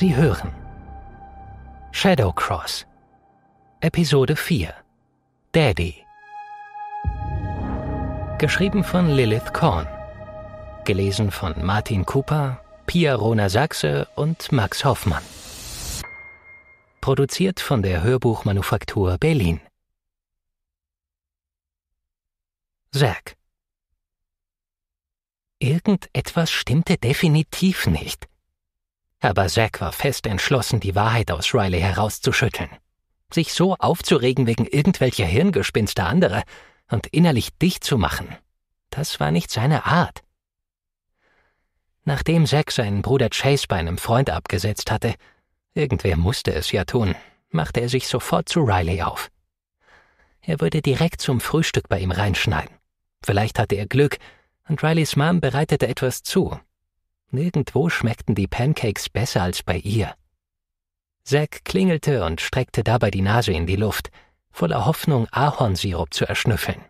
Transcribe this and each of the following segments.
Sie hören Shadow Cross Episode 4 Daddy Geschrieben von Lilith Korn Gelesen von Martin Cooper, Pia Rona Sachse und Max Hoffmann Produziert von der Hörbuchmanufaktur Berlin Zack Irgendetwas stimmte definitiv nicht. Aber Zack war fest entschlossen, die Wahrheit aus Riley herauszuschütteln. Sich so aufzuregen wegen irgendwelcher Hirngespinster anderer und innerlich dicht zu machen, das war nicht seine Art. Nachdem Zack seinen Bruder Chase bei einem Freund abgesetzt hatte, irgendwer musste es ja tun, machte er sich sofort zu Riley auf. Er würde direkt zum Frühstück bei ihm reinschneiden. Vielleicht hatte er Glück und Rileys Mom bereitete etwas zu, Nirgendwo schmeckten die Pancakes besser als bei ihr. Zack klingelte und streckte dabei die Nase in die Luft, voller Hoffnung, Ahornsirup zu erschnüffeln.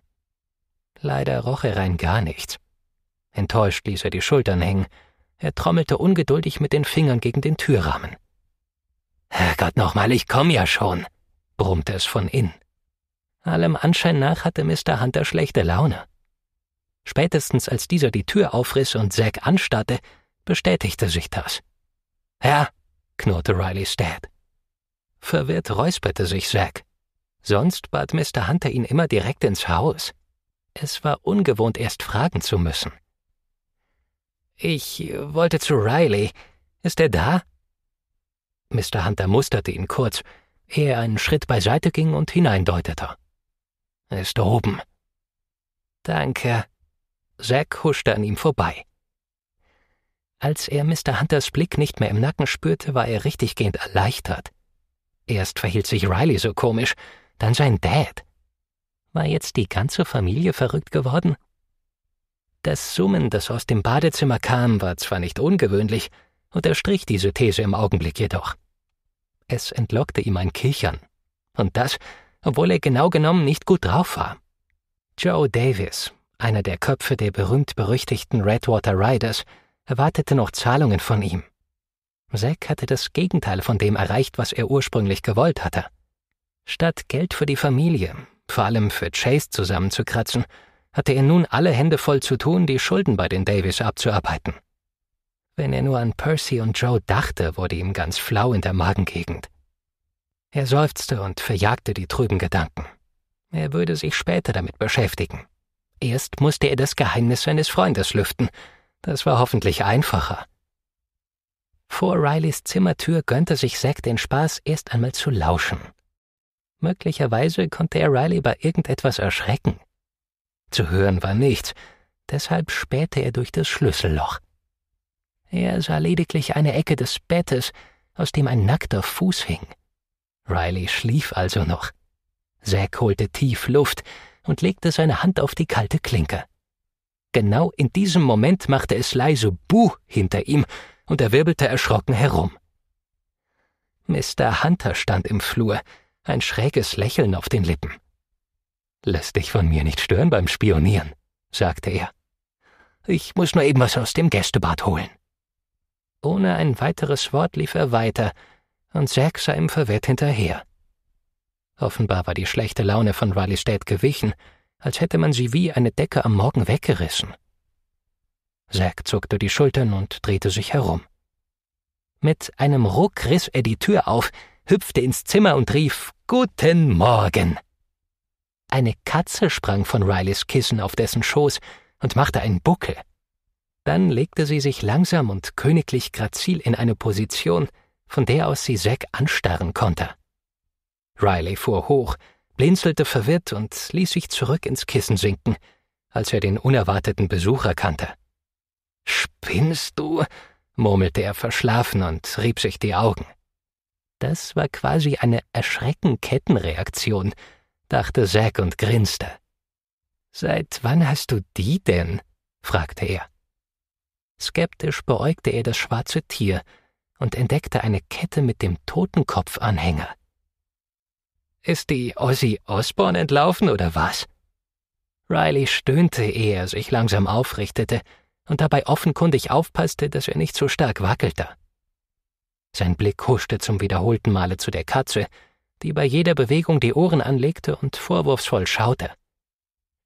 Leider roch er rein gar nichts. Enttäuscht ließ er die Schultern hängen. Er trommelte ungeduldig mit den Fingern gegen den Türrahmen. Herrgott nochmal, ich komm ja schon, brummte es von innen. Allem Anschein nach hatte Mr. Hunter schlechte Laune. Spätestens als dieser die Tür aufriss und Zack anstarrte, bestätigte sich das. Ja, knurrte Riley Stead. Verwirrt räusperte sich Zack. Sonst bat Mr. Hunter ihn immer direkt ins Haus. Es war ungewohnt, erst fragen zu müssen. Ich wollte zu Riley. Ist er da? Mr. Hunter musterte ihn kurz, ehe er einen Schritt beiseite ging und hineindeutete. Ist oben. Danke. Zack huschte an ihm vorbei. Als er Mr. Hunters Blick nicht mehr im Nacken spürte, war er richtiggehend erleichtert. Erst verhielt sich Riley so komisch, dann sein Dad. War jetzt die ganze Familie verrückt geworden? Das Summen, das aus dem Badezimmer kam, war zwar nicht ungewöhnlich, unterstrich diese These im Augenblick jedoch. Es entlockte ihm ein Kichern. Und das, obwohl er genau genommen nicht gut drauf war. Joe Davis, einer der Köpfe der berühmt-berüchtigten Redwater Riders, erwartete noch Zahlungen von ihm. Zack hatte das Gegenteil von dem erreicht, was er ursprünglich gewollt hatte. Statt Geld für die Familie, vor allem für Chase zusammenzukratzen, hatte er nun alle Hände voll zu tun, die Schulden bei den Davies abzuarbeiten. Wenn er nur an Percy und Joe dachte, wurde ihm ganz flau in der Magengegend. Er seufzte und verjagte die trüben Gedanken. Er würde sich später damit beschäftigen. Erst musste er das Geheimnis seines Freundes lüften, das war hoffentlich einfacher. Vor Rileys Zimmertür gönnte sich Zack den Spaß, erst einmal zu lauschen. Möglicherweise konnte er Riley bei irgendetwas erschrecken. Zu hören war nichts, deshalb spähte er durch das Schlüsselloch. Er sah lediglich eine Ecke des Bettes, aus dem ein nackter Fuß hing. Riley schlief also noch. Zack holte tief Luft und legte seine Hand auf die kalte Klinke genau in diesem Moment machte es leise Buh hinter ihm und er wirbelte erschrocken herum. Mr. Hunter stand im Flur, ein schräges Lächeln auf den Lippen. Lass dich von mir nicht stören beim Spionieren, sagte er. Ich muss nur eben was aus dem Gästebad holen. Ohne ein weiteres Wort lief er weiter, und Zack sah ihm verwirrt hinterher. Offenbar war die schlechte Laune von Riley State gewichen, als hätte man sie wie eine Decke am Morgen weggerissen. Zack zuckte die Schultern und drehte sich herum. Mit einem Ruck riss er die Tür auf, hüpfte ins Zimmer und rief Guten Morgen. Eine Katze sprang von Rileys Kissen auf dessen Schoß und machte einen Buckel. Dann legte sie sich langsam und königlich grazil in eine Position, von der aus sie Zack anstarren konnte. Riley fuhr hoch, blinzelte verwirrt und ließ sich zurück ins Kissen sinken, als er den unerwarteten Besuch erkannte. Spinnst du? murmelte er verschlafen und rieb sich die Augen. Das war quasi eine Erschrecken-Kettenreaktion, dachte Zack und grinste. Seit wann hast du die denn? fragte er. Skeptisch beäugte er das schwarze Tier und entdeckte eine Kette mit dem Totenkopfanhänger. Ist die Ossi Osborne entlaufen oder was? Riley stöhnte, ehe er sich langsam aufrichtete und dabei offenkundig aufpasste, dass er nicht so stark wackelte. Sein Blick huschte zum wiederholten Male zu der Katze, die bei jeder Bewegung die Ohren anlegte und vorwurfsvoll schaute.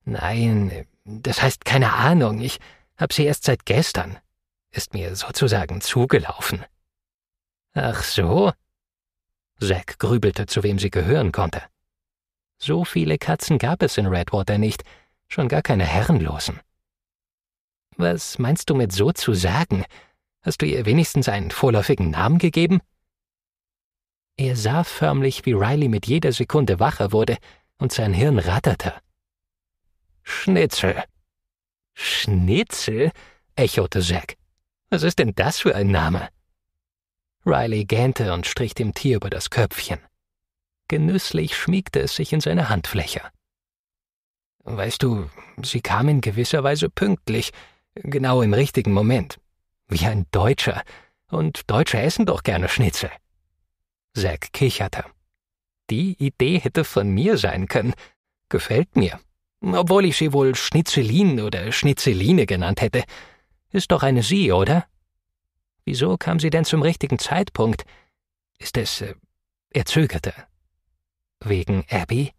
Nein, das heißt keine Ahnung, ich hab sie erst seit gestern. Ist mir sozusagen zugelaufen. Ach so, Zack grübelte, zu wem sie gehören konnte. So viele Katzen gab es in Redwater nicht, schon gar keine herrenlosen. Was meinst du mit so zu sagen? Hast du ihr wenigstens einen vorläufigen Namen gegeben? Er sah förmlich, wie Riley mit jeder Sekunde wacher wurde und sein Hirn ratterte. Schnitzel. Schnitzel? echote Zack. Was ist denn das für ein Name? Riley gähnte und strich dem Tier über das Köpfchen. Genüsslich schmiegte es sich in seine Handfläche. Weißt du, sie kam in gewisser Weise pünktlich, genau im richtigen Moment. Wie ein Deutscher. Und Deutsche essen doch gerne Schnitzel. Zack kicherte. Die Idee hätte von mir sein können. Gefällt mir. Obwohl ich sie wohl Schnitzelin oder Schnitzeline genannt hätte. Ist doch eine Sie, oder? Wieso kam sie denn zum richtigen Zeitpunkt? Ist es. Äh, er zögerte. Wegen Abby?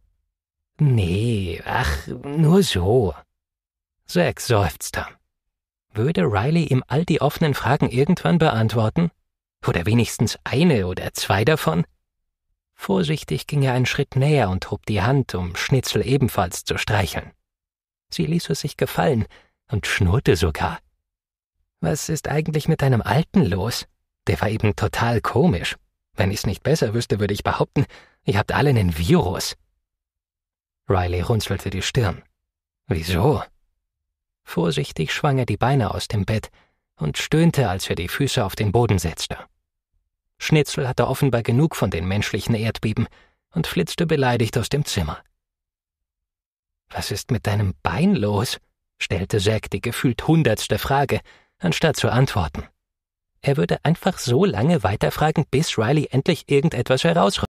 Nee, ach, nur so. Zack seufzte. Würde Riley ihm all die offenen Fragen irgendwann beantworten? Oder wenigstens eine oder zwei davon? Vorsichtig ging er einen Schritt näher und hob die Hand, um Schnitzel ebenfalls zu streicheln. Sie ließ es sich gefallen und schnurrte sogar. Was ist eigentlich mit deinem Alten los? Der war eben total komisch. Wenn ich's nicht besser wüsste, würde ich behaupten, ihr habt alle einen Virus. Riley runzelte die Stirn. Wieso? Vorsichtig schwang er die Beine aus dem Bett und stöhnte, als er die Füße auf den Boden setzte. Schnitzel hatte offenbar genug von den menschlichen Erdbeben und flitzte beleidigt aus dem Zimmer. Was ist mit deinem Bein los? stellte Zack die gefühlt hundertste Frage, anstatt zu antworten. Er würde einfach so lange weiterfragen, bis Riley endlich irgendetwas herausräumt.